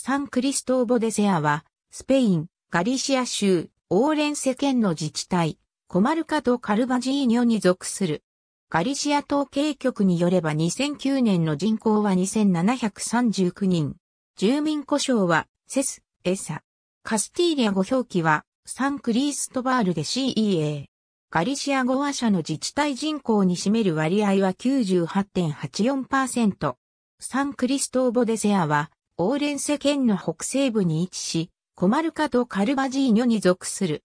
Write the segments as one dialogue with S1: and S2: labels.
S1: サンクリストーボデセアは、スペイン、ガリシア州、オーレンセ
S2: 県の自治体、コマルカとカルバジーニョに属する。ガリシア統計局によれば2009年の人口は2739人。住民故障は、セス、エサ。カスティーリア語表記は、サンクリーストバールで CEA。ガリシア語話者の自治体人口に占める割合は98.84%。サンクリストーボデセアは、オーレンセ県の北西部に位置し、コマルカとカルバジーニョに属する。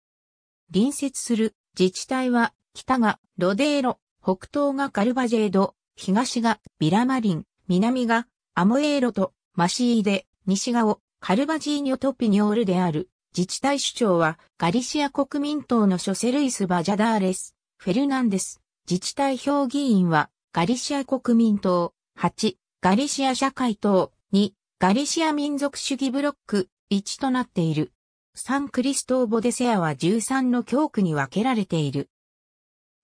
S2: 隣接する自治体は、北がロデーロ、北東がカルバジェード、東がビラマリン、南がアモエーロとマシーデ、西側をカルバジーニョとピニョールである。自治体首長はガリシア国民党の諸セルイス・バジャダーレス、フェルナンデス。自治体評議員はガリシア国民党、8、ガリシア社会党、2、ガリシア民族主義ブロック1となっている。サン・クリストー・ボデセアは13の教区に分けられている。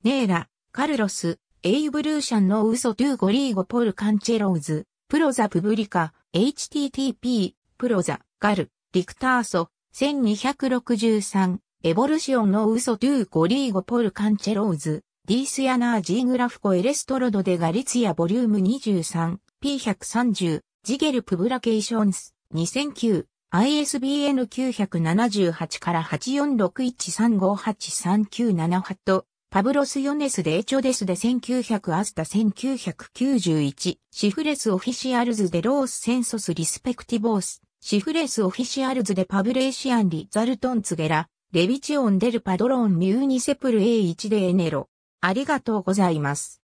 S2: ネーラ、カルロス、エイブルーシャンのウソ・トゥー・ゴリーゴ・ポル・カンチェローズ、プロザ・プブリカ、http、プロザ、ガル、リクターソ、1263、エボルシオンのウソ・トゥー・ゴリーゴ・ポル・カンチェローズ、ディース・ヤナー・ジーグラフコ・エレストロド・デ・ガリツィア・ボリューム 23P130 ジゲル・プブラケーションス、2009、ISBN 978から8461358397ハット、パブロス・ヨネス・デーチョデスで1900アスタ1991、シフレス・オフィシアルズ・デロース・センソス・リスペクティボース、シフレス・オフィシアルズ・デパブレーシアン・リザルトン・ツゲラ、レビチオン・デル・パ
S1: ドローン・ミューニセプルエイチ・デ・エネロ。ありがとうございます。